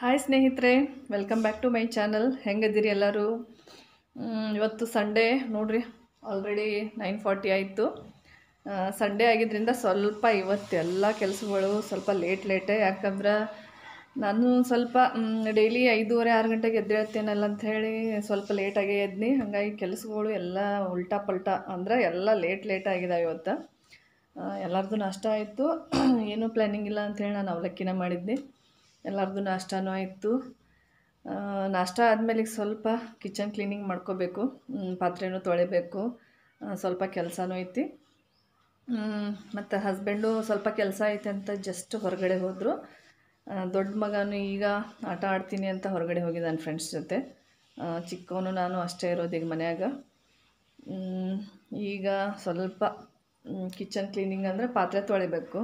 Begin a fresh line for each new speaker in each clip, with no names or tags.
hi ಸ್ನೇಹಿತರೆ welcome back to my channel ಹೆಂಗದಿರಿ ಎಲ್ಲರೂ ಇವತ್ತು ಸಂಡೇ ನೋಡ್ರಿ ಆಲ್ರೆಡಿ ನೈನ್ ಫಾರ್ಟಿ ಆಯಿತು ಸಂಡೇ ಆಗಿದ್ದರಿಂದ ಸ್ವಲ್ಪ ಇವತ್ತೆಲ್ಲ ಕೆಲಸಗಳು ಸ್ವಲ್ಪ ಲೇಟ್ ಲೇಟೇ ಯಾಕಂದ್ರೆ ನಾನು ಸ್ವಲ್ಪ ಡೈಲಿ ಐದೂವರೆ ಆರು ಗಂಟೆಗೆ ಎದ್ದೇಳ್ತೇನಲ್ಲ ಅಂಥೇಳಿ ಸ್ವಲ್ಪ ಲೇಟಾಗಿ ಎದ್ನಿ ಹಾಗಾಗಿ ಕೆಲಸಗಳು ಎಲ್ಲ ಉಲ್ಟಾ ಪಲ್ಟಾ ಅಂದ್ರೆ ಎಲ್ಲ ಲೇಟ್ ಲೇಟ್ ಆಗಿದೆ ಇವತ್ತು ಎಲ್ಲರದ್ದು ನಷ್ಟ ಆಯಿತು ಏನೂ ಪ್ಲ್ಯಾನಿಂಗ್ ಇಲ್ಲ ಅಂಥೇಳಿ ನಾನು ಅವಲಕ್ಕಿನ ಮಾಡಿದ್ದೆ ಎಲ್ಲರದ್ದು ನಾಷ್ಟಾನೂ ಆಯಿತು ನಾಷ್ಟ ಆದಮೇಲೆ ಈಗ ಸ್ವಲ್ಪ ಕಿಚನ್ ಕ್ಲೀನಿಂಗ್ ಮಾಡ್ಕೋಬೇಕು ಪಾತ್ರೆನೂ ತೊಳೆಬೇಕು ಸ್ವಲ್ಪ ಕೆಲಸನೂ ಐತಿ ಮತ್ತು ಹಸ್ಬೆಂಡು ಸ್ವಲ್ಪ ಕೆಲಸ ಐತೆ ಅಂತ ಜಸ್ಟ್ ಹೊರಗಡೆ ಹೋದರು ದೊಡ್ಡ ಮಗನೂ ಈಗ ಆಟ ಆಡ್ತೀನಿ ಅಂತ ಹೊರಗಡೆ ನನ್ನ ಫ್ರೆಂಡ್ಸ್ ಜೊತೆ ಚಿಕ್ಕವನು ನಾನು ಅಷ್ಟೇ ಇರೋದು ಈಗ ಮನೆಯಾಗ ಈಗ ಸ್ವಲ್ಪ ಕಿಚನ್ ಕ್ಲೀನಿಂಗ್ ಅಂದರೆ ಪಾತ್ರೆ ತೊಳಿಬೇಕು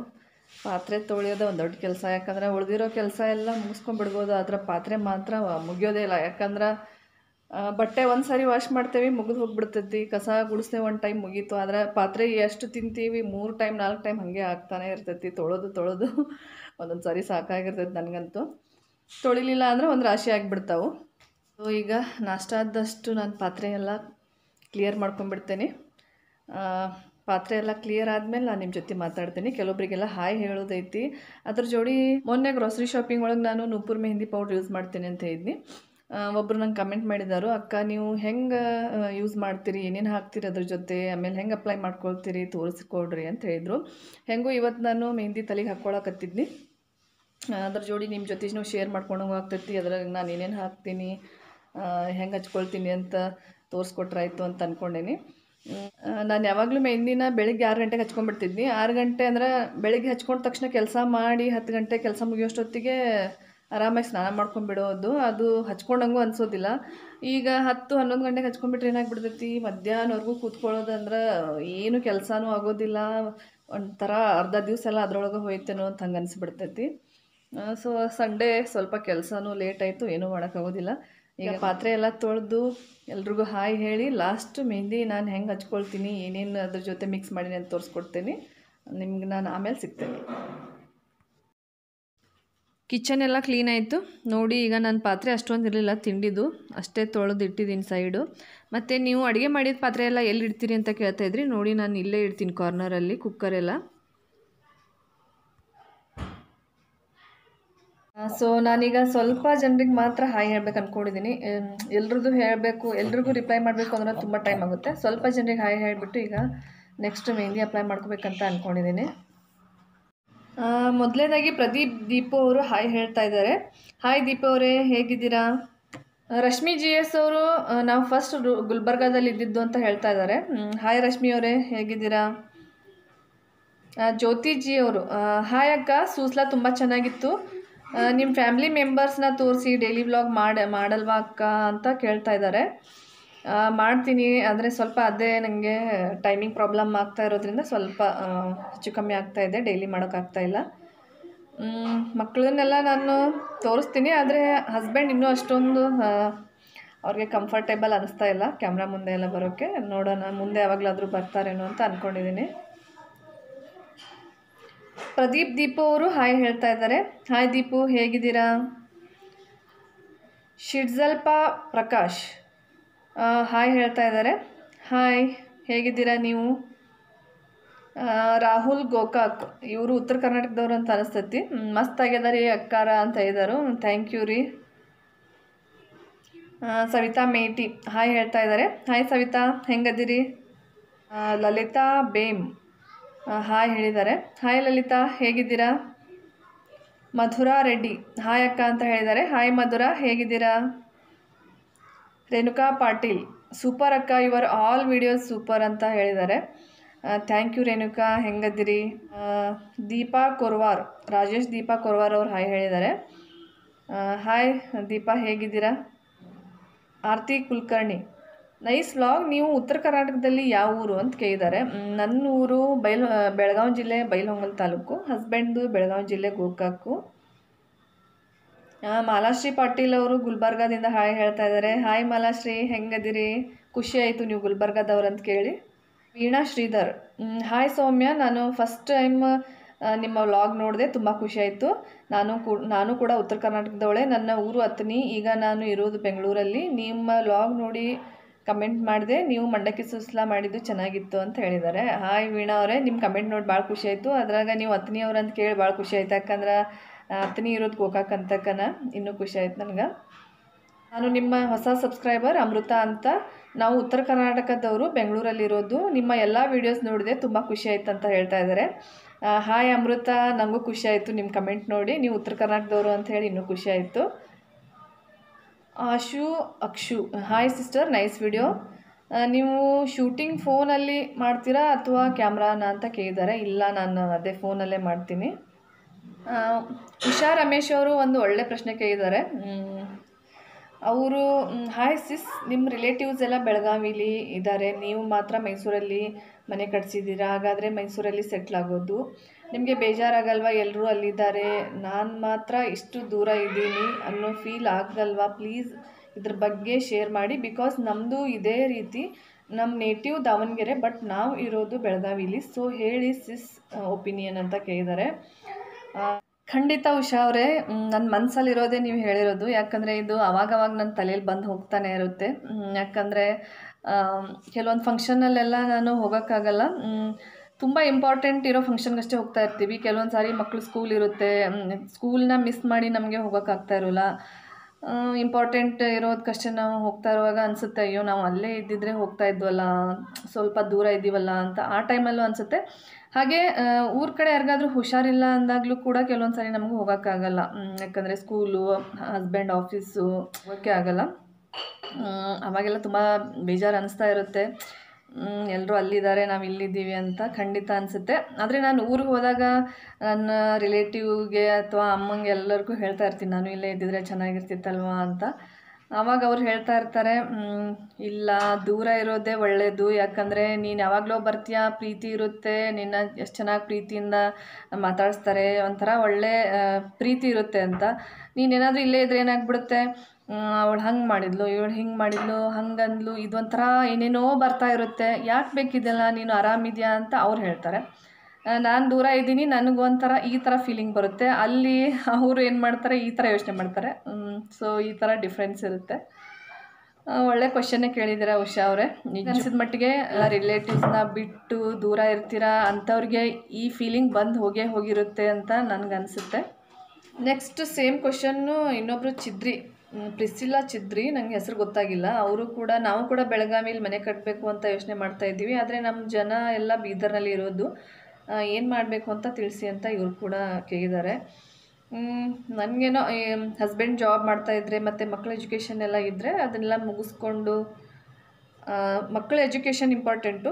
ಪಾತ್ರೆ ತೊಳೆಯೋದೇ ಒಂದು ದೊಡ್ಡ ಕೆಲಸ ಯಾಕಂದರೆ ಉಳಿದಿರೋ ಕೆಲಸ ಎಲ್ಲ ಮುಗಿಸ್ಕೊಂಡ್ಬಿಡ್ಬೋದು ಆದರೆ ಪಾತ್ರೆ ಮಾತ್ರ ಮುಗಿಯೋದೇ ಇಲ್ಲ ಯಾಕಂದ್ರೆ ಬಟ್ಟೆ ಒಂದು ಸಾರಿ ವಾಶ್ ಮಾಡ್ತೇವೆ ಮುಗಿದು ಹೋಗ್ಬಿಡ್ತೈತಿ ಕಸ ಗುಡಿಸ್ದೆ ಒಂದು ಟೈಮ್ ಮುಗೀತು ಆದರೆ ಪಾತ್ರೆ ಎಷ್ಟು ತಿಂತೀವಿ ಮೂರು ಟೈಮ್ ನಾಲ್ಕು ಟೈಮ್ ಹಾಗೆ ಆಗ್ತಾನೆ ಇರ್ತೈತಿ ತೊಳೆದು ತೊಳೆದು ಒಂದೊಂದು ಸಾರಿ ಸಾಕಾಗಿರ್ತೈತಿ ನನಗಂತೂ ತೊಳಿಲಿಲ್ಲ ಅಂದರೆ ಒಂದು ರಾಶಿ ಆಗಿಬಿಡ್ತಾವೆ ಸೊ ಈಗ ನಾಷ್ಟ ಆದಷ್ಟು ನಾನು ಪಾತ್ರೆ ಎಲ್ಲ ಕ್ಲಿಯರ್ ಮಾಡ್ಕೊಂಡ್ಬಿಡ್ತೇನೆ ಪಾತ್ರೆ ಎಲ್ಲ ಕ್ಲಿಯರ್ ಆದಮೇಲೆ ನಾನು ನಿಮ್ಮ ಜೊತೆ ಮಾತಾಡ್ತೀನಿ ಕೆಲವೊಬ್ಬರಿಗೆಲ್ಲ ಹಾಯ್ ಹೇಳೋದೈತಿ ಅದ್ರ ಜೋಡಿ ಮೊನ್ನೆ ಗ್ರೋಸರಿ ಶಾಪಿಂಗ್ ಒಳಗೆ ನಾನು ನೂಪೂರ್ ಮೆಹಂದಿ ಪೌಡ್ರ್ ಯೂಸ್ ಮಾಡ್ತೀನಿ ಅಂತ ಹೇಳಿದ್ನಿ ಒಬ್ಬರು ನಂಗೆ ಕಮೆಂಟ್ ಮಾಡಿದಾರು ಅಕ್ಕ ನೀವು ಹೆಂಗೆ ಯೂಸ್ ಮಾಡ್ತೀರಿ ಏನೇನು ಹಾಕ್ತೀರಿ ಅದ್ರ ಜೊತೆ ಆಮೇಲೆ ಹೆಂಗೆ ಅಪ್ಲೈ ಮಾಡ್ಕೊಳ್ತೀರಿ ತೋರಿಸ್ಕೊಡ್ರಿ ಅಂತ ಹೇಳಿದರು ಹೆಂಗೂ ಇವತ್ತು ನಾನು ಮೆಹಂದಿ ತಲೆಗೆ ಹಾಕ್ಕೊಳಕತ್ತಿದ್ನಿ ಅದ್ರ ಜೋಡಿ ನಿಮ್ಮ ಜೊತೆ ಶೇರ್ ಮಾಡ್ಕೊಂಡಂಗೂ ಆಗ್ತೈತಿ ಅದ್ರಾಗ ನಾನು ಏನೇನು ಹಾಕ್ತೀನಿ ಹೆಂಗೆ ಹಚ್ಕೊಳ್ತೀನಿ ಅಂತ ತೋರಿಸ್ಕೊಟ್ರಾಯ್ತು ಅಂತ ಅಂದ್ಕೊಂಡೇನಿ ನಾನು ಯಾವಾಗಲೂ ಮೆಹಂದಿನ ಬೆಳಿಗ್ಗೆ ಆರು ಗಂಟೆಗೆ ಹಚ್ಕೊಂಡ್ಬಿಡ್ತಿದ್ನಿ ಆರು ಗಂಟೆ ಅಂದರೆ ಬೆಳಿಗ್ಗೆ ಹಚ್ಕೊಂಡ ತಕ್ಷಣ ಕೆಲಸ ಮಾಡಿ ಹತ್ತು ಗಂಟೆ ಕೆಲಸ ಮುಗಿಯೋಷ್ಟೊತ್ತಿಗೆ ಆರಾಮಾಗಿ ಸ್ನಾನ ಮಾಡ್ಕೊಂಡ್ಬಿಡೋದು ಅದು ಹಚ್ಕೊಂಡಂಗೂ ಅನಿಸೋದಿಲ್ಲ ಈಗ ಹತ್ತು ಹನ್ನೊಂದು ಗಂಟೆಗೆ ಹಚ್ಕೊಂಡ್ಬಿಟ್ರೆ ಏನಾಗ್ಬಿಡ್ತೈತಿ ಮಧ್ಯಾಹ್ನವರೆಗೂ ಕೂತ್ಕೊಳ್ಳೋದು ಅಂದ್ರೆ ಏನು ಕೆಲಸನೂ ಆಗೋದಿಲ್ಲ ಒಂಥರ ಅರ್ಧ ದಿವಸ ಎಲ್ಲ ಅದರೊಳಗೆ ಹೋಯ್ತೇನೋ ಅಂತ ಹಂಗೆ ಅನಿಸ್ಬಿಡ್ತೈತಿ ಸೊ ಸಂಡೇ ಸ್ವಲ್ಪ ಕೆಲಸನೂ ಲೇಟ್ ಆಯಿತು ಏನೂ ಮಾಡೋಕ್ಕಾಗೋದಿಲ್ಲ ಈಗ ಪಾತ್ರೆ ಎಲ್ಲ ತೊಳೆದು ಎಲ್ರಿಗೂ ಹಾಯ್ ಹೇಳಿ ಲಾಸ್ಟ್ ಮೆಹಂದಿ ನಾನು ಹೆಂಗೆ ಹಚ್ಕೊಳ್ತೀನಿ ಏನೇನು ಅದ್ರ ಜೊತೆ ಮಿಕ್ಸ್ ಮಾಡಿ ಅಂತ ತೋರಿಸ್ಕೊಡ್ತೀನಿ ನಿಮ್ಗೆ ನಾನು ಆಮೇಲೆ ಸಿಗ್ತೇನೆ ಕಿಚನ್ ಎಲ್ಲ ಕ್ಲೀನ್ ಆಯಿತು ನೋಡಿ ಈಗ ನನ್ನ ಪಾತ್ರೆ ಅಷ್ಟೊಂದು ಇರಲಿಲ್ಲ ತಿಂಡಿದು ಅಷ್ಟೇ ತೊಳೆದು ಇಟ್ಟಿದ್ದೀನಿ ಸೈಡು ಮತ್ತು ನೀವು ಅಡುಗೆ ಮಾಡಿದ ಪಾತ್ರೆ ಎಲ್ಲ ಎಲ್ಲಿ ಇಡ್ತೀರಿ ಅಂತ ಕೇಳ್ತಾಯಿದ್ರಿ ನೋಡಿ ನಾನು ಇಲ್ಲೇ ಇಡ್ತೀನಿ ಕಾರ್ನರಲ್ಲಿ ಕುಕ್ಕರೆಲ್ಲ ಸೊ ನಾನೀಗ ಸ್ವಲ್ಪ ಜನರಿಗೆ ಮಾತ್ರ ಹಾಯ್ ಹೇಳ್ಬೇಕು ಅಂದ್ಕೊಂಡಿದ್ದೀನಿ ಎಲ್ರದ್ದು ಹೇಳಬೇಕು ಎಲ್ರಿಗೂ ರಿಪ್ಲೈ ಮಾಡಬೇಕು ಅಂದ್ರೆ ತುಂಬ ಟೈಮ್ ಆಗುತ್ತೆ ಸ್ವಲ್ಪ ಜನರಿಗೆ ಹಾಯ್ ಹೇಳಿಬಿಟ್ಟು ಈಗ ನೆಕ್ಸ್ಟ್ ಮೆಹಂದಿ ಅಪ್ಲೈ ಮಾಡ್ಕೋಬೇಕಂತ ಅಂದ್ಕೊಂಡಿದ್ದೀನಿ ಮೊದಲನೇದಾಗಿ ಪ್ರದೀಪ್ ದೀಪು ಅವರು ಹಾಯ್ ಹೇಳ್ತಾ ಇದ್ದಾರೆ ಹಾಯ್ ದೀಪು ಅವರೇ ಹೇಗಿದ್ದೀರಾ ರಶ್ಮಿ ಜಿ ಎಸ್ ಅವರು ನಾವು ಫಸ್ಟ್ ಗುಲ್ಬರ್ಗಾದಲ್ಲಿ ಇದ್ದಿದ್ದು ಅಂತ ಹೇಳ್ತಾ ಇದ್ದಾರೆ ಹಾಯ್ ರಶ್ಮಿ ಅವರೇ ಹೇಗಿದ್ದೀರಾ ಜ್ಯೋತಿ ಜಿ ಅವರು ಹಾಯ್ ಅಕ್ಕ ಸೂಸ್ಲಾ ತುಂಬ ಚೆನ್ನಾಗಿತ್ತು ನಿಮ್ಮ ಫ್ಯಾಮಿಲಿ ಮೆಂಬರ್ಸ್ನ ತೋರಿಸಿ ಡೈಲಿ ವ್ಲಾಗ್ ಮಾಡಿ ಮಾಡಲ್ವಾ ಅಕ್ಕ ಅಂತ ಕೇಳ್ತಾ ಇದ್ದಾರೆ ಮಾಡ್ತೀನಿ ಆದರೆ ಸ್ವಲ್ಪ ಅದೇ ನನಗೆ ಟೈಮಿಂಗ್ ಪ್ರಾಬ್ಲಮ್ ಆಗ್ತಾ ಇರೋದ್ರಿಂದ ಸ್ವಲ್ಪ ಹೆಚ್ಚು ಕಮ್ಮಿ ಆಗ್ತಾ ಇದೆ ಡೈಲಿ ಮಾಡೋಕ್ಕಾಗ್ತಾಯಿಲ್ಲ ಮಕ್ಕಳನ್ನೆಲ್ಲ ನಾನು ತೋರಿಸ್ತೀನಿ ಆದರೆ ಹಸ್ಬೆಂಡ್ ಇನ್ನೂ ಅಷ್ಟೊಂದು ಅವ್ರಿಗೆ ಕಂಫರ್ಟೇಬಲ್ ಅನ್ನಿಸ್ತಾ ಇಲ್ಲ ಕ್ಯಾಮ್ರಾ ಮುಂದೆ ಎಲ್ಲ ಬರೋಕ್ಕೆ ನೋಡೋಣ ಮುಂದೆ ಯಾವಾಗಲಾದರೂ ಬರ್ತಾರೇನೋ ಅಂತ ಅಂದ್ಕೊಂಡಿದ್ದೀನಿ ಪ್ರದೀಪ್ ದೀಪು ಅವರು ಹಾಯ್ ಹೇಳ್ತಾ ಇದ್ದಾರೆ ಹಾಯ್ ದೀಪು ಹೇಗಿದ್ದೀರಾ ಶಿಡ್ಜಲ್ಪ ಪ್ರಕಾಶ್ ಹಾಯ್ ಹೇಳ್ತಾ ಇದ್ದಾರೆ ಹಾಯ್ ಹೇಗಿದ್ದೀರಾ ನೀವು ರಾಹುಲ್ ಗೋಕಾಕ್ ಇವರು ಉತ್ತರ ಕರ್ನಾಟಕದವ್ರು ಅಂತ ಅನಿಸ್ತೈತಿ ಮಸ್ತ್ ಆಗ್ಯದ ರೀ ಅಕ್ಕಾರ ಅಂತ ಇದ್ದಾರು ಥ್ಯಾಂಕ್ ಯು ರೀ ಸವಿತಾ ಮೇಟಿ ಹಾಯ್ ಹೇಳ್ತಾ ಇದ್ದಾರೆ ಹಾಯ್ ಸವಿತಾ ಹೆಂಗದಿರಿ ಲಲಿತಾ ಬೇಮ್ ಹಾಯ್ ಹೇಳಿದ್ದಾರೆ ಹಾಯ್ ಲಲಿತಾ ಹೇಗಿದ್ದೀರಾ ಮಧುರಾ ರೆಡ್ಡಿ ಹಾಯ್ ಅಕ್ಕ ಅಂತ ಹೇಳಿದ್ದಾರೆ ಹಾಯ್ ಮಧುರಾ ಹೇಗಿದ್ದೀರಾ ರೇಣುಕಾ ಪಾಟೀಲ್ ಸೂಪರ್ ಅಕ್ಕ ಯುವರ್ ಆಲ್ ವಿಡಿಯೋಸ್ ಸೂಪರ್ ಅಂತ ಹೇಳಿದ್ದಾರೆ ಥ್ಯಾಂಕ್ ಯು ರೇಣುಕಾ ಹೆಂಗದಿರಿ ದೀಪಾ ಕೊರ್ವಾರ್ ರಾಜೇಶ್ ದೀಪಾ ಕೊರ್ವಾರ್ ಅವರು ಹಾಯ್ ಹೇಳಿದ್ದಾರೆ ಹಾಯ್ ದೀಪಾ ಹೇಗಿದ್ದೀರಾ ಆರ್ತಿ ಕುಲಕರ್ಣಿ ನೈಸ್ ವ್ಲಾಗ್ ನೀವು ಉತ್ತರ ಕರ್ನಾಟಕದಲ್ಲಿ ಯಾವ ಊರು ಅಂತ ಕೇಳಿದ್ದಾರೆ ನನ್ನ ಊರು ಬೈಲ್ ಬೆಳಗಾವಿ ಜಿಲ್ಲೆ ಬೈಲಹೊಂಗಲ್ ತಾಲೂಕು ಹಸ್ಬೆಂಡ್ದು ಬೆಳಗಾವಿ ಜಿಲ್ಲೆ ಗೋಕಾಕು ಮಾಲಾಶ್ರೀ ಪಾಟೀಲ್ ಅವರು ಗುಲ್ಬರ್ಗಾದಿಂದ ಹಾಯ್ ಹೇಳ್ತಾ ಇದ್ದಾರೆ ಹಾಯ್ ಮಾಲಾಶ್ರೀ ಹೆಂಗದಿರಿ ಖುಷಿ ಆಯಿತು ನೀವು ಗುಲ್ಬರ್ಗಾದವ್ರು ಅಂತ ಕೇಳಿ ವೀಣಾ ಶ್ರೀಧರ್ ಹಾಯ್ ಸೌಮ್ಯ ನಾನು ಫಸ್ಟ್ ಟೈಮ್ ನಿಮ್ಮ ವ್ಲಾಗ್ ನೋಡಿದೆ ತುಂಬ ಖುಷಿಯಾಯಿತು ನಾನು ಕೂ ನಾನು ಕೂಡ ಉತ್ತರ ಕರ್ನಾಟಕದವಳೆ ನನ್ನ ಊರು ಅತ್ತನಿ ಈಗ ನಾನು ಇರೋದು ಬೆಂಗಳೂರಲ್ಲಿ ನಿಮ್ಮ ವ್ಲಾಗ್ ನೋಡಿ ಕಮೆಂಟ್ ಮಾಡಿದೆ ನೀವು ಮಂಡಕ್ಕಿ ಸುಸ್ಲ ಮಾಡಿದ್ದು ಚೆನ್ನಾಗಿತ್ತು ಅಂತ ಹೇಳಿದ್ದಾರೆ ಹಾಯ್ ವೀಣಾ ಅವರೇ ನಿಮ್ಮ ಕಮೆಂಟ್ ನೋಡಿ ಭಾಳ ಖುಷಿ ಆಯಿತು ಅದ್ರಾಗ ನೀವು ಅವ್ರು ಅಂತ ಕೇಳಿ ಭಾಳ ಖುಷಿ ಆಯ್ತು ಯಾಕಂದ್ರೆ ಅತ್ನಿ ಇರೋದು ಗೋಕಾಕಂತಕ್ಕನ ಇನ್ನೂ ಖುಷಿ ಆಯ್ತು ನನಗೆ ನಾನು ನಿಮ್ಮ ಹೊಸ ಸಬ್ಸ್ಕ್ರೈಬರ್ ಅಮೃತ ಅಂತ ನಾವು ಉತ್ತರ ಕರ್ನಾಟಕದವರು ಬೆಂಗಳೂರಲ್ಲಿರೋದು ನಿಮ್ಮ ಎಲ್ಲ ವೀಡಿಯೋಸ್ ನೋಡಿದೆ ತುಂಬ ಖುಷಿ ಆಯ್ತು ಅಂತ ಹೇಳ್ತಾ ಇದ್ದಾರೆ ಹಾಯ್ ಅಮೃತ ನನಗೂ ಖುಷಿ ಆಯಿತು ನಿಮ್ಮ ಕಮೆಂಟ್ ನೋಡಿ ನೀವು ಉತ್ತರ ಕರ್ನಾಟಕದವರು ಅಂತ ಹೇಳಿ ಇನ್ನೂ ಖುಷಿ ಆಯಿತು Ashu Akshu hi sister nice video ನೀವು ಶೂಟಿಂಗ್ ಫೋನಲ್ಲಿ ಮಾಡ್ತೀರಾ ಅಥವಾ ಕ್ಯಾಮ್ರಾನ ಅಂತ ಕೇಳಿದ್ದಾರೆ ಇಲ್ಲ ನಾನು ಅದೇ ಫೋನಲ್ಲೇ ಮಾಡ್ತೀನಿ ಉಷಾ ರಮೇಶ್ ಅವರು ಒಂದು ಒಳ್ಳೆ ಪ್ರಶ್ನೆ ಕೇಳಿದ್ದಾರೆ ಅವರು ಹಾಯ್ ಸಿಸ್ ನಿಮ್ಮ ರಿಲೇಟಿವ್ಸ್ ಎಲ್ಲ ಬೆಳಗಾವಿಲಿ ಇದ್ದಾರೆ ನೀವು ಮಾತ್ರ ಮೈಸೂರಲ್ಲಿ ಮನೆ ಕಟ್ಸಿದ್ದೀರಾ ಹಾಗಾದರೆ ಮೈಸೂರಲ್ಲಿ ಸೆಟ್ಲ್ ಆಗೋದು ನಿಮಗೆ ಬೇಜಾರಾಗಲ್ವಾ ಎಲ್ಲರೂ ಅಲ್ಲಿದ್ದಾರೆ ನಾನು ಮಾತ್ರ ಇಷ್ಟು ದೂರ ಇದ್ದೀನಿ ಅನ್ನೋ ಫೀಲ್ ಆಗಲ್ವಾ ಪ್ಲೀಸ್ ಇದ್ರ ಬಗ್ಗೆ ಶೇರ್ ಮಾಡಿ ಬಿಕಾಸ್ ನಮ್ಮದು ಇದೇ ರೀತಿ ನಮ್ಮ ನೇಟಿವ್ ದಾವಣಗೆರೆ ಬಟ್ ನಾವು ಇರೋದು ಬೆಳಗಾವಿಲಿ ಸೊ ಹೇಳಿ ಸಿಸ್ ಒಪಿನಿಯನ್ ಅಂತ ಕೇಳಿದ್ದಾರೆ ಖಂಡಿತ ಉಷಾ ಅವರೇ ನನ್ನ ಮನಸ್ಸಲ್ಲಿರೋದೇ ನೀವು ಹೇಳಿರೋದು ಯಾಕಂದರೆ ಇದು ಅವಾಗವಾಗ ನನ್ನ ತಲೆಯಲ್ಲಿ ಬಂದು ಹೋಗ್ತಾನೆ ಇರುತ್ತೆ ಯಾಕಂದರೆ ಕೆಲವೊಂದು ಫಂಕ್ಷನಲ್ಲೆಲ್ಲ ನಾನು ಹೋಗೋಕ್ಕಾಗಲ್ಲ ತುಂಬ ಇಂಪಾರ್ಟೆಂಟ್ ಇರೋ ಫಂಕ್ಷನ್ಗಷ್ಟೇ ಹೋಗ್ತಾ ಇರ್ತೀವಿ ಕೆಲವೊಂದು ಸಾರಿ ಮಕ್ಕಳು ಸ್ಕೂಲ್ ಇರುತ್ತೆ ಸ್ಕೂಲ್ನ ಮಿಸ್ ಮಾಡಿ ನಮಗೆ ಹೋಗೋಕ್ಕಾಗ್ತಾ ಇರೋಲ್ಲ ಇಂಪಾರ್ಟೆಂಟ್ ಇರೋದಕ್ಕಷ್ಟೇ ನಾವು ಹೋಗ್ತಾ ಇರುವಾಗ ಅನಿಸುತ್ತೆ ಅಯ್ಯೋ ನಾವು ಅಲ್ಲೇ ಇದ್ದಿದ್ರೆ ಹೋಗ್ತಾ ಇದ್ವಲ್ಲ ಸ್ವಲ್ಪ ದೂರ ಇದ್ದೀವಲ್ಲ ಅಂತ ಆ ಟೈಮಲ್ಲೂ ಅನಿಸುತ್ತೆ ಹಾಗೆ ಊರ ಕಡೆ ಯಾರಿಗಾದ್ರೂ ಹುಷಾರಿಲ್ಲ ಅಂದಾಗಲೂ ಕೂಡ ಕೆಲವೊಂದು ಸಾರಿ ನಮಗೆ ಹೋಗೋಕ್ಕಾಗಲ್ಲ ಯಾಕಂದರೆ ಸ್ಕೂಲು ಹಸ್ಬೆಂಡ್ ಆಫೀಸು ಹೋಗೋಕ್ಕೆ ಆಗಲ್ಲ ಅವಾಗೆಲ್ಲ ತುಂಬ ಬೇಜಾರು ಅನಿಸ್ತಾ ಇರುತ್ತೆ ಎಲ್ಲರೂ ಅಲ್ಲಿದ್ದಾರೆ ನಾವು ಇಲ್ಲಿದ್ದೀವಿ ಅಂತ ಖಂಡಿತ ಅನಿಸುತ್ತೆ ಆದರೆ ನಾನು ಊರಿಗೆ ಹೋದಾಗ ನನ್ನ ರಿಲೇಟಿವ್ಗೆ ಅಥವಾ ಅಮ್ಮಂಗೆ ಎಲ್ಲರಿಗೂ ಹೇಳ್ತಾ ಇರ್ತೀನಿ ನಾನು ಇಲ್ಲೇ ಇದ್ದಿದ್ರೆ ಚೆನ್ನಾಗಿರ್ತಿತ್ತಲ್ವ ಅಂತ ಆವಾಗ ಅವ್ರು ಹೇಳ್ತಾ ಇರ್ತಾರೆ ಇಲ್ಲ ದೂರ ಇರೋದೇ ಒಳ್ಳೆಯದು ಯಾಕಂದರೆ ನೀನು ಯಾವಾಗಲೋ ಬರ್ತೀಯಾ ಪ್ರೀತಿ ಇರುತ್ತೆ ನಿನ್ನ ಎಷ್ಟು ಚೆನ್ನಾಗಿ ಪ್ರೀತಿಯಿಂದ ಮಾತಾಡಿಸ್ತಾರೆ ಒಂಥರ ಒಳ್ಳೆ ಪ್ರೀತಿ ಇರುತ್ತೆ ಅಂತ ನೀನೇನಾದರೂ ಇಲ್ಲೇ ಇದ್ರೆ ಏನಾಗ್ಬಿಡುತ್ತೆ ಅವಳು ಹಂಗೆ ಮಾಡಿದ್ಲು ಇವಳು ಹಿಂಗೆ ಮಾಡಿದ್ಲು ಹಂಗಂದ್ಲು ಇದೊಂಥರ ಏನೇನೋ ಬರ್ತಾ ಇರುತ್ತೆ ಯಾಕೆ ಬೇಕಿದೆಲ್ಲ ನೀನು ಆರಾಮಿದೆಯಾ ಅಂತ ಅವ್ರು ಹೇಳ್ತಾರೆ ನಾನು ದೂರ ಇದ್ದೀನಿ ನನಗೊಂಥರ ಈ ಥರ ಫೀಲಿಂಗ್ ಬರುತ್ತೆ ಅಲ್ಲಿ ಅವರು ಏನು ಮಾಡ್ತಾರೆ ಈ ಥರ ಯೋಚನೆ ಮಾಡ್ತಾರೆ ಸೊ ಈ ಥರ ಡಿಫ್ರೆನ್ಸ್ ಇರುತ್ತೆ ಒಳ್ಳೆ ಕ್ವಶನ್ನೇ ಕೇಳಿದ್ದೀರಾ ಉಷಾ ಅವರೇ ಮಟ್ಟಿಗೆ ಮಟ್ಟಿಗೆ ರಿಲೇಟಿವ್ಸ್ನ ಬಿಟ್ಟು ದೂರ ಇರ್ತೀರಾ ಅಂಥವ್ರಿಗೆ ಈ ಫೀಲಿಂಗ್ ಬಂದು ಹೋಗೇ ಹೋಗಿರುತ್ತೆ ಅಂತ ಅನಿಸುತ್ತೆ ನೆಕ್ಸ್ಟ್ ಸೇಮ್ ಕ್ವಶನ್ನು ಇನ್ನೊಬ್ಬರು ಚಿದ್ರಿ ಪ್ರಿಸಿಲ್ಲಾ ಚಿದ್ರಿ ನನಗೆ ಹೆಸರು ಗೊತ್ತಾಗಿಲ್ಲ ಅವರು ಕೂಡ ನಾವು ಕೂಡ ಬೆಳಗಾವಿಲಿ ಮನೆ ಕಟ್ಟಬೇಕು ಅಂತ ಯೋಚನೆ ಮಾಡ್ತಾ ಇದ್ದೀವಿ ಆದರೆ ನಮ್ಮ ಜನ ಎಲ್ಲ ಬೀದರ್ನಲ್ಲಿ ಇರೋದು ಏನು ಮಾಡಬೇಕು ಅಂತ ತಿಳಿಸಿ ಅಂತ ಇವರು ಕೂಡ ಕೇಳಿದ್ದಾರೆ ನನಗೇನೋ ಹಸ್ಬೆಂಡ್ ಜಾಬ್ ಮಾಡ್ತಾಯಿದ್ರೆ ಮತ್ತು ಮಕ್ಕಳ ಎಜುಕೇಷನ್ ಎಲ್ಲ ಇದ್ದರೆ ಅದನ್ನೆಲ್ಲ ಮುಗಿಸ್ಕೊಂಡು ಮಕ್ಕಳ ಎಜುಕೇಷನ್ ಇಂಪಾರ್ಟೆಂಟು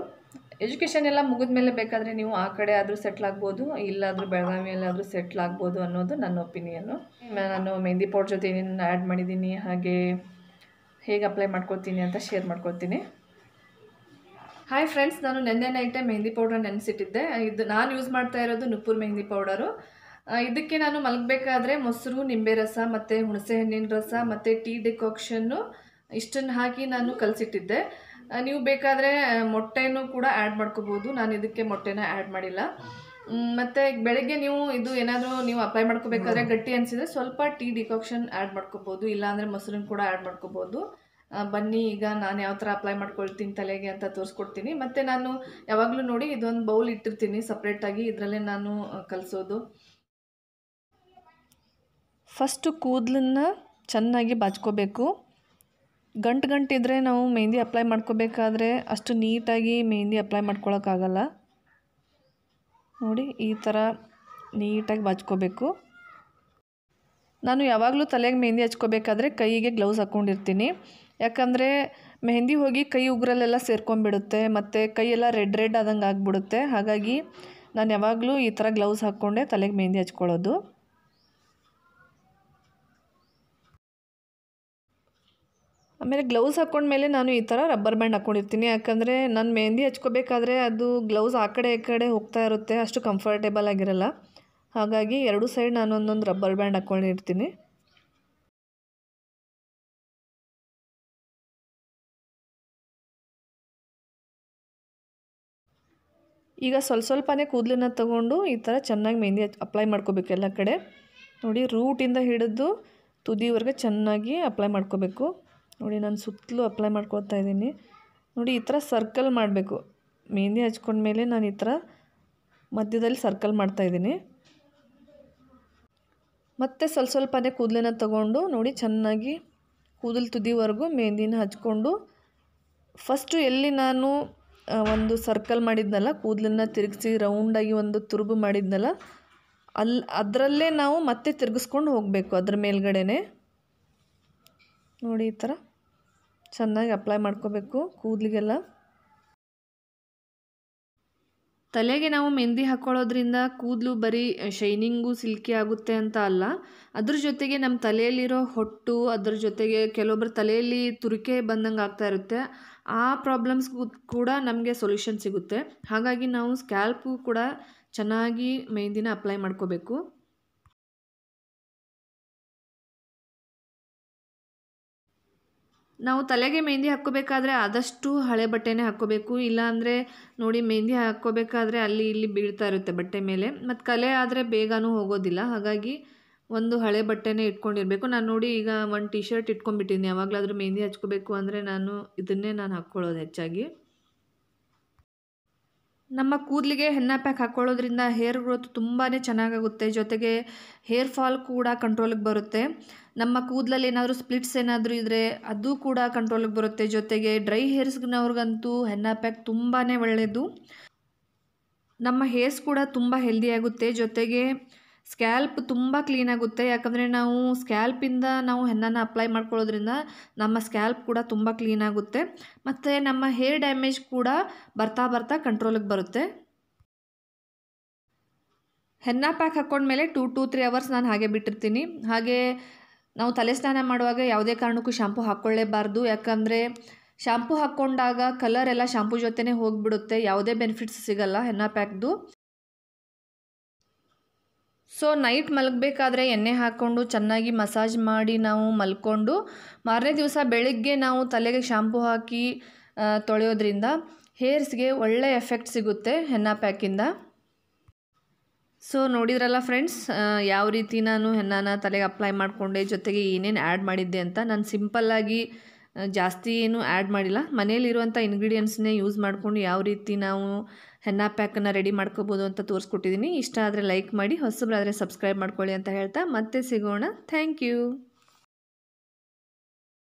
ಎಜುಕೇಷನ್ ಎಲ್ಲ ಮುಗಿದ ಮೇಲೆ ಬೇಕಾದರೆ ನೀವು ಆ ಕಡೆ ಆದರೂ ಸೆಟ್ಲ್ ಆಗ್ಬೋದು ಇಲ್ಲಾದರೂ ಬೆಳಗಾವಿಯಲ್ಲಾದರೂ ಸೆಟ್ಲ್ ಆಗ್ಬೋದು ಅನ್ನೋದು ನನ್ನ ಒಪಿನಿಯನ್ನು ನಾನು ಮೆಹಂದಿ ಪೌಡರ್ ಜೊತೆ ಏನೇನು ಆ್ಯಡ್ ಮಾಡಿದ್ದೀನಿ ಹಾಗೆ ಹೇಗೆ ಅಪ್ಲೈ ಮಾಡ್ಕೊತೀನಿ ಅಂತ ಶೇರ್ ಮಾಡ್ಕೊತೀನಿ ಹಾಯ್ ಫ್ರೆಂಡ್ಸ್ ನಾನು ನೆನ್ನೆ ನೈಟೇ ಮೆಹಂದಿ ಪೌಡರ್ ನೆನೆಸಿಟ್ಟಿದ್ದೆ ಇದು ನಾನು ಯೂಸ್ ಮಾಡ್ತಾ ಇರೋದು ನುಪ್ಪೂರ್ ಮೆಹಂದಿ ಪೌಡರು ಇದಕ್ಕೆ ನಾನು ಮಲಗಬೇಕಾದ್ರೆ ಮೊಸರು ನಿಂಬೆ ರಸ ಮತ್ತು ಹುಣಸೆಹಣ್ಣಿನ ರಸ ಮತ್ತು ಟೀ ಡಿಕಾಕ್ಷನ್ನು ಇಷ್ಟನ್ನು ಹಾಕಿ ನಾನು ಕಲಸಿಟ್ಟಿದ್ದೆ ನೀವು ಬೇಕಾದರೆ ಮೊಟ್ಟೆನೂ ಕೂಡ ಆ್ಯಡ್ ಮಾಡ್ಕೋಬೋದು ನಾನು ಇದಕ್ಕೆ ಮೊಟ್ಟೆನ ಆ್ಯಡ್ ಮಾಡಿಲ್ಲ ಮತ್ತು ಬೆಳಗ್ಗೆ ನೀವು ಇದು ಏನಾದರೂ ನೀವು ಅಪ್ಲೈ ಮಾಡ್ಕೋಬೇಕಾದ್ರೆ ಗಟ್ಟಿ ಅನಿಸಿದ್ರೆ ಸ್ವಲ್ಪ ಟೀ ಡಿಕಾಕ್ಷನ್ ಆ್ಯಡ್ ಮಾಡ್ಕೋಬೋದು ಇಲ್ಲಾಂದರೆ ಮೊಸರನ್ನು ಕೂಡ ಆ್ಯಡ್ ಮಾಡ್ಕೋಬೋದು ಬನ್ನಿ ಈಗ ನಾನು ಯಾವ ಥರ ಅಪ್ಲೈ ಮಾಡ್ಕೊಳ್ತೀನಿ ತಲೆಗೆ ಅಂತ ತೋರಿಸ್ಕೊಡ್ತೀನಿ ಮತ್ತು ನಾನು ಯಾವಾಗಲೂ ನೋಡಿ ಇದೊಂದು ಬೌಲ್ ಇಟ್ಟಿರ್ತೀನಿ ಸಪ್ರೇಟಾಗಿ ಇದರಲ್ಲೇ ನಾನು ಕಲಿಸೋದು ಫಸ್ಟು ಕೂದಲನ್ನ ಚೆನ್ನಾಗಿ ಬಾಚ್ಕೋಬೇಕು ಗಂಟು ಗಂಟಿದ್ರೆ ನಾವು ಮೆಹಂದಿ ಅಪ್ಲೈ ಮಾಡ್ಕೋಬೇಕಾದ್ರೆ ಅಷ್ಟು ನೀಟಾಗಿ ಮೆಹಂದಿ ಅಪ್ಲೈ ಮಾಡ್ಕೊಳಕ್ಕಾಗಲ್ಲ ನೋಡಿ ಈ ಥರ ನೀಟಾಗಿ ಬಾಚ್ಕೋಬೇಕು ನಾನು ಯಾವಾಗಲೂ ತಲೆಗೆ ಮೆಹಂದಿ ಹಚ್ಕೋಬೇಕಾದ್ರೆ ಕೈಗೆ ಗ್ಲೌಸ್ ಹಾಕ್ಕೊಂಡಿರ್ತೀನಿ ಯಾಕಂದರೆ ಮೆಹಂದಿ ಹೋಗಿ ಕೈ ಉಗುರಲ್ಲೆಲ್ಲ ಸೇರ್ಕೊಂಡ್ಬಿಡುತ್ತೆ ಮತ್ತು ಕೈಯೆಲ್ಲ ರೆಡ್ ರೆಡ್ ಆದಂಗೆ ಆಗಿಬಿಡುತ್ತೆ ಹಾಗಾಗಿ ನಾನು ಯಾವಾಗಲೂ ಈ ಥರ ಗ್ಲೌಸ್ ಹಾಕ್ಕೊಂಡೆ ತಲೆಗೆ ಮೆಹಂದಿ ಹಚ್ಕೊಳ್ಳೋದು ಆಮೇಲೆ ಗ್ಲೌಸ್ ಹಾಕ್ಕೊಂಡ್ಮೇಲೆ ನಾನು ಈ ಥರ ರಬ್ಬರ್ ಬ್ಯಾಂಡ್ ಹಾಕ್ಕೊಂಡಿರ್ತೀನಿ ಯಾಕಂದರೆ ನಾನು ಮೆಹಂದಿ ಹಚ್ಕೋಬೇಕಾದ್ರೆ ಅದು ಗ್ಲೌಸ್ ಆ ಕಡೆ ಈ ಕಡೆ ಹೋಗ್ತಾ ಇರುತ್ತೆ ಅಷ್ಟು ಕಂಫರ್ಟೇಬಲ್ ಆಗಿರಲ್ಲ ಹಾಗಾಗಿ ಎರಡು ಸೈಡ್ ನಾನೊಂದೊಂದು ರಬ್ಬರ್ ಬ್ಯಾಂಡ್ ಹಾಕ್ಕೊಂಡಿರ್ತೀನಿ ಈಗ ಸ್ವಲ್ಪ ಸ್ವಲ್ಪನೇ ಕೂದಲನ್ನ ತೊಗೊಂಡು ಈ ಥರ ಚೆನ್ನಾಗಿ ಮೆಹಂದಿ ಅಪ್ಲೈ ಮಾಡ್ಕೋಬೇಕು ಎಲ್ಲ ಕಡೆ ನೋಡಿ ರೂಟಿಂದ ಹಿಡಿದು ತುದಿವರೆಗೆ ಚೆನ್ನಾಗಿ ಅಪ್ಲೈ ಮಾಡ್ಕೋಬೇಕು ನೋಡಿ ನಾನು ಸುತ್ತಲೂ ಅಪ್ಲೈ ಮಾಡ್ಕೊಳ್ತಾ ಇದ್ದೀನಿ ನೋಡಿ ಈ ಥರ ಸರ್ಕಲ್ ಮಾಡಬೇಕು ಮೆಹಂದಿ ಹಚ್ಕೊಂಡ್ಮೇಲೆ ನಾನು ಈ ಥರ ಮಧ್ಯದಲ್ಲಿ ಸರ್ಕಲ್ ಮಾಡ್ತಾಯಿದ್ದೀನಿ ಮತ್ತು ಸ್ವಲ್ಪ ಸ್ವಲ್ಪನೇ ಕೂದಲನ್ನ ತೊಗೊಂಡು ನೋಡಿ ಚೆನ್ನಾಗಿ ಕೂದಲು ತುದಿವರೆಗೂ ಮೆಹಂದಿನ ಹಚ್ಕೊಂಡು ಫಸ್ಟು ಎಲ್ಲಿ ನಾನು ಒಂದು ಸರ್ಕಲ್ ಮಾಡಿದ್ನಲ್ಲ ಕೂದಲನ್ನ ತಿರುಗಿಸಿ ರೌಂಡಾಗಿ ಒಂದು ತುರುಬು ಮಾಡಿದ್ನಲ್ಲ ಅಲ್ಲಿ ಅದರಲ್ಲೇ ನಾವು ಮತ್ತೆ ತಿರುಗಿಸ್ಕೊಂಡು ಹೋಗಬೇಕು ಅದ್ರ ಮೇಲ್ಗಡೆ ನೋಡಿ ಈ ಥರ ಚೆನ್ನಾಗಿ ಅಪ್ಲೈ ಮಾಡ್ಕೋಬೇಕು ಕೂದಲಿಗೆಲ್ಲ ತಲೆಗೆ ನಾವು ಮೆಹಂದಿ ಹಾಕ್ಕೊಳ್ಳೋದ್ರಿಂದ ಕೂದಲು ಬರೀ ಶೈನಿಂಗು ಸಿಲ್ಕಿ ಆಗುತ್ತೆ ಅಂತ ಅಲ್ಲ ಅದ್ರ ಜೊತೆಗೆ ನಮ್ಮ ತಲೆಯಲ್ಲಿರೋ ಹೊಟ್ಟು ಅದ್ರ ಜೊತೆಗೆ ಕೆಲವೊಬ್ಬರು ತಲೆಯಲ್ಲಿ ತುರಿಕೆ ಬಂದಂಗೆ ಆಗ್ತಾ ಇರುತ್ತೆ ಆ ಪ್ರಾಬ್ಲಮ್ಸ್ಗೂ ಕೂಡ ನಮಗೆ ಸೊಲ್ಯೂಷನ್ ಸಿಗುತ್ತೆ ಹಾಗಾಗಿ ನಾವು ಸ್ಕ್ಯಾಲ್ಪು ಕೂಡ ಚೆನ್ನಾಗಿ ಮೆಹಂದಿನ ಅಪ್ಲೈ ಮಾಡ್ಕೋಬೇಕು ನಾವು ತಲೆಗೆ ಮೆಹಂದಿ ಹಾಕ್ಕೋಬೇಕಾದ್ರೆ ಆದಷ್ಟು ಹಳೆ ಬಟ್ಟೆನೇ ಹಾಕ್ಕೋಬೇಕು ಇಲ್ಲಾಂದರೆ ನೋಡಿ ಮೆಹಂದಿ ಹಾಕ್ಕೋಬೇಕಾದ್ರೆ ಅಲ್ಲಿ ಇಲ್ಲಿ ಬೀಳ್ತಾ ಇರುತ್ತೆ ಬಟ್ಟೆ ಮೇಲೆ ಮತ್ತು ಕಲೆ ಆದರೆ ಬೇಗನೂ ಹೋಗೋದಿಲ್ಲ ಹಾಗಾಗಿ ಒಂದು ಹಳೆ ಬಟ್ಟೆನೇ ಇಟ್ಕೊಂಡಿರಬೇಕು ನಾನು ನೋಡಿ ಈಗ ಒಂದು ಟಿ ಶರ್ಟ್ ಇಟ್ಕೊಂಡ್ಬಿಟ್ಟಿದ್ದೀನಿ ಯಾವಾಗಲಾದರೂ ಮೆಹಂದಿ ಹಚ್ಕೋಬೇಕು ಅಂದರೆ ನಾನು ಇದನ್ನೇ ನಾನು ಹಾಕ್ಕೊಳ್ಳೋದು ಹೆಚ್ಚಾಗಿ ನಮ್ಮ ಕೂದಲಿಗೆ ಹೆನ್ನ ಪ್ಯಾಕ್ ಹಾಕ್ಕೊಳ್ಳೋದ್ರಿಂದ ಹೇರ್ ಗ್ರೋತ್ ತುಂಬಾ ಚೆನ್ನಾಗಾಗುತ್ತೆ ಜೊತೆಗೆ ಹೇರ್ ಫಾಲ್ ಕೂಡ ಕಂಟ್ರೋಲಿಗೆ ಬರುತ್ತೆ ನಮ್ಮ ಕೂದಲಲ್ಲಿ ಏನಾದರೂ ಸ್ಪ್ಲಿಟ್ಸ್ ಏನಾದರೂ ಇದ್ದರೆ ಅದು ಕೂಡ ಕಂಟ್ರೋಲಿಗೆ ಬರುತ್ತೆ ಜೊತೆಗೆ ಡ್ರೈ ಹೇರ್ಸ್ನವ್ರಿಗಂತೂ ಹೆನ್ನ ಪ್ಯಾಕ್ ತುಂಬಾ ಒಳ್ಳೆಯದು ನಮ್ಮ ಹೇರ್ಸ್ ಕೂಡ ತುಂಬ ಹೆಲ್ದಿಯಾಗುತ್ತೆ ಜೊತೆಗೆ ಸ್ಕ್ಯಾಲ್ಪ್ ತುಂಬ ಕ್ಲೀನಾಗುತ್ತೆ ಯಾಕಂದರೆ ನಾವು ಸ್ಕ್ಯಾಲ್ಪಿಂದ ನಾವು ಹೆಣ್ಣನ್ನು ಅಪ್ಲೈ ಮಾಡ್ಕೊಳ್ಳೋದ್ರಿಂದ ನಮ್ಮ ಸ್ಕ್ಯಾಲ್ಪ್ ಕೂಡ ತುಂಬ ಕ್ಲೀನಾಗುತ್ತೆ ಮತ್ತು ನಮ್ಮ ಹೇರ್ ಡ್ಯಾಮೇಜ್ ಕೂಡ ಬರ್ತಾ ಬರ್ತಾ ಕಂಟ್ರೋಲಿಗೆ ಬರುತ್ತೆ ಹೆನ್ನ ಪ್ಯಾಕ್ ಮೇಲೆ ಟೂ ಟು ತ್ರೀ ಅವರ್ಸ್ ನಾನು ಹಾಗೆ ಬಿಟ್ಟಿರ್ತೀನಿ ಹಾಗೆ ನಾವು ತಲೆ ಸ್ನಾನ ಮಾಡುವಾಗ ಯಾವುದೇ ಕಾರಣಕ್ಕೂ ಶ್ಯಾಂಪು ಹಾಕ್ಕೊಳ್ಳೇಬಾರ್ದು ಯಾಕಂದರೆ ಶ್ಯಾಂಪು ಹಾಕ್ಕೊಂಡಾಗ ಕಲರ್ ಎಲ್ಲ ಶ್ಯಾಂಪು ಜೊತೆನೇ ಹೋಗಿಬಿಡುತ್ತೆ ಯಾವುದೇ ಬೆನಿಫಿಟ್ಸ್ ಸಿಗಲ್ಲ ಹೆನ್ನ ಪ್ಯಾಕ್ದು ಸೊ ನೈಟ್ ಮಲಗಬೇಕಾದ್ರೆ ಎಣ್ಣೆ ಹಾಕ್ಕೊಂಡು ಚೆನ್ನಾಗಿ ಮಸಾಜ್ ಮಾಡಿ ನಾವು ಮಲ್ಕೊಂಡು ಮಾರನೇ ದಿವಸ ಬೆಳಿಗ್ಗೆ ನಾವು ತಲೆಗೆ ಶಾಂಪು ಹಾಕಿ ತೊಳೆಯೋದ್ರಿಂದ ಹೇರ್ಸ್ಗೆ ಒಳ್ಳೆ ಎಫೆಕ್ಟ್ ಸಿಗುತ್ತೆ ಹೆನ್ನ ಪ್ಯಾಕಿಂದ ಸೊ ನೋಡಿದ್ರಲ್ಲ ಫ್ರೆಂಡ್ಸ್ ಯಾವ ರೀತಿ ನಾನು ಹೆನ್ನಾನ ತಲೆಗೆ ಅಪ್ಲೈ ಮಾಡಿಕೊಂಡೆ ಜೊತೆಗೆ ಏನೇನು ಆ್ಯಡ್ ಮಾಡಿದ್ದೆ ಅಂತ ನಾನು ಸಿಂಪಲ್ಲಾಗಿ ಜಾಸ್ತಿ ಏನು ಆ್ಯಡ್ ಮಾಡಿಲ್ಲ ಮನೇಲಿರುವಂಥ ಇಂಗ್ರೀಡಿಯೆಂಟ್ಸ್ನೇ ಯೂಸ್ ಮಾಡಿಕೊಂಡು ಯಾವ ರೀತಿ ನಾವು ಹೆನ್ನ ಪ್ಯಾಕನ್ನು ರೆಡಿ ಮಾಡ್ಕೋಬೋದು ಅಂತ ತೋರಿಸ್ಕೊಟ್ಟಿದ್ದೀನಿ ಇಷ್ಟ ಆದರೆ ಲೈಕ್ ಮಾಡಿ ಹೊಸಬ್ರಾದರೆ ಸಬ್ಸ್ಕ್ರೈಬ್ ಮಾಡ್ಕೊಳ್ಳಿ ಅಂತ ಹೇಳ್ತಾ ಮತ್ತೆ ಸಿಗೋಣ ಥ್ಯಾಂಕ್ ಯು